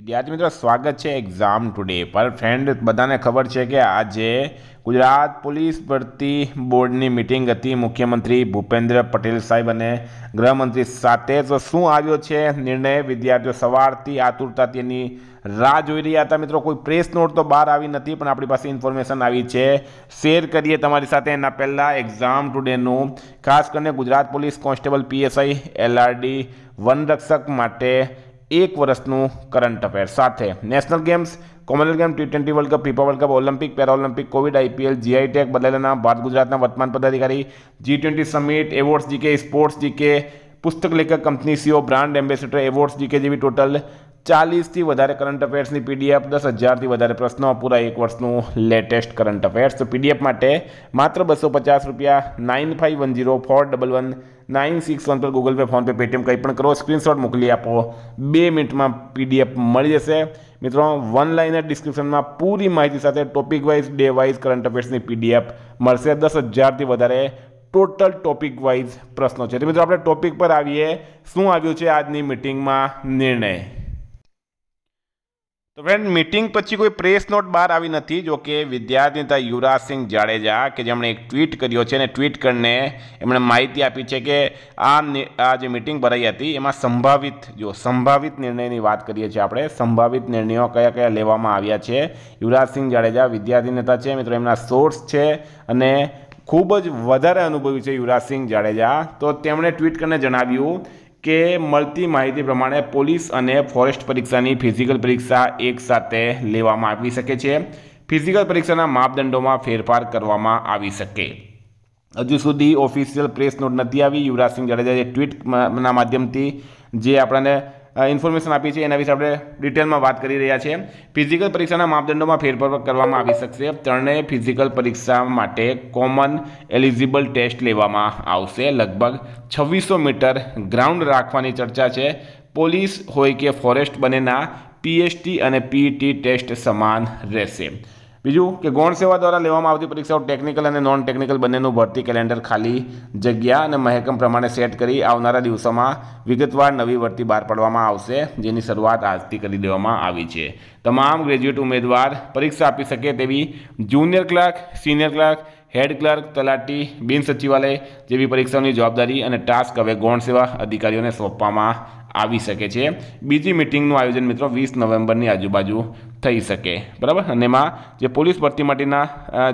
વિદ્યાર્થી મિત્રો સ્વાગત છે એક્ઝામ ટુડે પર ફ્રેન્ડ બધાને ખબર છે કે આજે ગુજરાત પોલીસ ભરતી બોર્ડની મિટિંગ હતી મુખ્યમંત્રી ભૂપેન્દ્ર પટેલ સાહેબ અને ગૃહમંત્રી સાથે તો શું આવ્યો છે નિર્ણય વિદ્યાર્થીઓ સવારથી આતુરતા તેની રાહ જોઈ રહ્યા હતા મિત્રો કોઈ પ્રેસ નોટ તો બહાર આવી નથી પણ આપણી પાસે ઇન્ફોર્મેશન આવી છે શેર કરીએ તમારી સાથે એના પહેલાં એક્ઝામ ટુડેનું ખાસ કરીને Gujarat police constable PSI LRD વનરક્ષક માટે एक वर्षन करंट अफेर साथ national games Commonwealth game T twenty World Cup FIFA World Cup Olympic Paralympic COVID IPL GI tag बदलना भारत गुजरात वर्तमान पदाधिकारी G twenty summit awards GK sports GK पुस्तक लेखक company CEO brand ambassador awards GK जी total ચાલીસથી વધારે current અફેર્સની PDF દસ હજારથી વધારે પ્રશ્નો પૂરા એક વર્ષનું લેટેસ્ટ કરંટ અફેર્સ તો પીડીએફ માટે માત્ર બસો પચાસ રૂપિયા nine five one zero four double one nine six one પર ગૂગલ પે ફોનપે પેટીએમ કંઈ પણ કરો સ્ક્રીનશોટ મોકલી આપો બે મિનિટમાં પીડીએફ મળી જશે મિત્રો વન લાઇનર ડિસ્ક્રિપ્શનમાં પૂરી માહિતી સાથે topic wise day wise current અફેર્સની પીડીએફ મળશે દસ હજારથી વધારે ટોટલ ટોપિક વાઇઝ પ્રશ્નો છે તો મિત્રો આપણે ટોપિક પર આવીએ શું આવ્યું છે આજની મિટિંગમાં નિર્ણય તો ફ્રેન્ડ મીટિંગ પછી કોઈ પ્રેસ નોટ બહાર આવી નથી જો કે વિદ્યાર્થી નેતા યુવરાજસિંહ જાડેજા કે જેમણે એક ટ્વીટ કર્યો છે અને ટ્વીટ કરીને એમણે માહિતી આપી છે કે આ આ જે મિટિંગ ભરાઈ હતી એમાં સંભવિત જો સંભવિત નિર્ણયની વાત કરીએ છીએ આપણે સંભવિત નિર્ણયો કયા કયા લેવામાં આવ્યા છે યુવરાજસિંહ જાડેજા વિદ્યાર્થી નેતા છે મિત્રો એમના સોર્સ છે અને ખૂબ જ વધારે અનુભવી છે યુવરાજસિંહ જાડેજા તો તેમણે ટ્વીટ કરીને જણાવ્યું કે મળતી માહિતી પ્રમાણે પોલીસ અને ફોરેસ્ટ પરીક્ષાની ફિઝિકલ પરીક્ષા એકસાથે લેવામાં આવી શકે છે ફિઝિકલ પરીક્ષાના માપદંડોમાં ફેરફાર કરવામાં આવી શકે હજુ સુધી ઓફિશિયલ પ્રેસ નોટ નથી આવી યુવરાજ સિંહ જાડેજાએ ટ્વીટના માધ્યમથી જે આપણને ઇન્ફોર્મેશન આપી છે એના વિશે આપણે ડિટેલમાં વાત કરી રહ્યા છીએ ફિઝિકલ પરીક્ષાના માપદંડોમાં ફેરફાર કરવામાં આવી શકશે ત્રણેય ફિઝિકલ પરીક્ષા માટે કોમન એલિજિબલ ટેસ્ટ લેવામાં આવશે લગભગ છવ્વીસો મીટર ગ્રાઉન્ડ રાખવાની ચર્ચા છે પોલીસ હોય કે ફોરેસ્ટ બંનેના પીએચટી અને પીટી ટેસ્ટ e સમાન રહેશે બીજું કે ગૌણ સેવા દ્વારા લેવામાં આવતી પરીક્ષાઓ ટેકનિકલ અને નોન ટેકનિકલ બંનેનું ભરતી કેલેન્ડર ખાલી જગ્યા અને મહેકમ પ્રમાણે સેટ કરી આવનારા દિવસોમાં વિગતવાર નવી ભરતી બહાર પાડવામાં આવશે જેની શરૂઆત આજથી કરી દેવામાં આવી છે તમામ ગ્રેજ્યુએટ ઉમેદવાર પરીક્ષા આપી શકે તેવી junior clerk senior clerk head clerk તલાટી બિન સચિવાલય જેવી પરીક્ષાઓની જવાબદારી અને ટાસ્ક હવે ગૌણ સેવા અધિકારીઓને સોંપવામાં આવી શકે છે બીજી મિટિંગનું આયોજન મિત્રો વીસ નવેમ્બરની આજુબાજુ થઈ શકે બરાબર અને એમાં જે પોલીસ ભરતી માટેના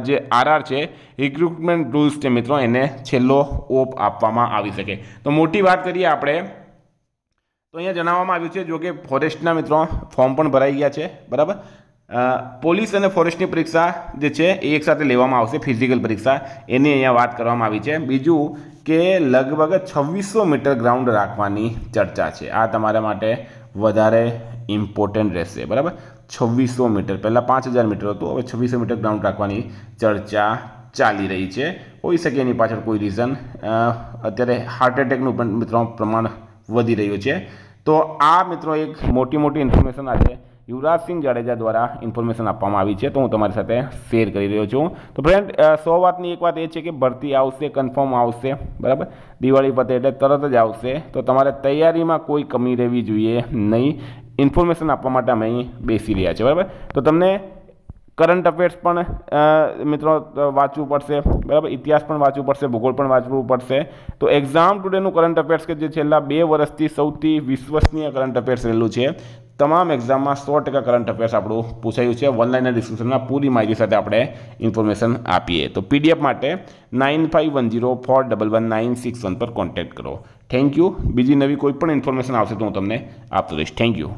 જે આરઆર છે રિક્રુટમેન્ટ રૂલ્સ છે મિત્રો એને છેલ્લો ઓપ આપવામાં આવી શકે તો મોટી વાત કરીએ આપણે તો અહીંયા જણાવવામાં આવ્યું છે જો કે ફોરેસ્ટના મિત્રો ફોર્મ પણ ભરાઈ ગયા છે બરાબર પોલીસ અને ફોરેસ્ટની પરીક્ષા જે છે એ એકસાથે લેવામાં આવશે ફિઝિકલ પરીક્ષા એની અહીંયા વાત કરવામાં આવી છે બીજું કે લગભગ છવ્વીસો મીટર ગ્રાઉન્ડ રાખવાની ચર્ચા છે આ તમારા માટે વધારે ઇમ્પોર્ટન્ટ રહેશે બરાબર છવ્વીસો મીટર પહેલાં પાંચ હજાર મીટર હતું હવે છવ્વીસો મીટર ગ્રાઉન્ડ રાખવાની ચર્ચા ચાલી રહી છે હોઈ શકે એની પાછળ કોઈ રીઝન અત્યારે હાર્ટ એટેકનું પણ મિત્રો પ્રમાણ વધી રહ્યું છે તો આ મિત્રો એક મોટી મોટી ઇન્ફોર્મેશન આજે યુવરાજ સિંહ જાડેજા દ્વારા ઇન્ફોર્મેશન આપવામાં આવી છે તો હું તમારી સાથે શેર કરી રહ્યો છું તો ફ્રેન્ડ સો વાતની એક વાત એ છે કે ભરતી આવશે કન્ફર્મ આવશે બરાબર દિવાળી પતે એટલે તરત જ આવશે તો તમારે તૈયારીમાં કોઈ કમી રહેવી જોઈએ નહીં ઇન્ફોર્મેશન આપવા માટે અમે અહીં બેસી રહ્યા છીએ બરાબર તો તમને કરંટ અફેર્સ પણ મિત્રો વાંચવું પડશે બરાબર ઇતિહાસ પણ વાંચવું પડશે ભૂગોળ પણ વાંચવું પડશે તો એક્ઝામ ટુડેનું કરંટ અફેર્સ કે જે છેલ્લા બે વર્ષથી સૌથી વિશ્વસનીય કરંટ અફેર્સ રહેલું છે તમામ એક્ઝામમાં સો ટકા કરંટ અફેર્સ આપણું પૂછાયું છે ઓનલાઈનના ડિસ્ક્રિપ્શનમાં પૂરી માહિતી સાથે આપણે ઇન્ફોર્મેશન આપીએ તો પીડીએફ માટે nine five one zero four double one nine six one પર કોન્ટેક્ટ કરો થેન્ક યુ બીજી નવી કોઈ પણ ઇન્ફોર્મેશન આવશે તો હું તમને આપતો દઈશ થેન્ક યુ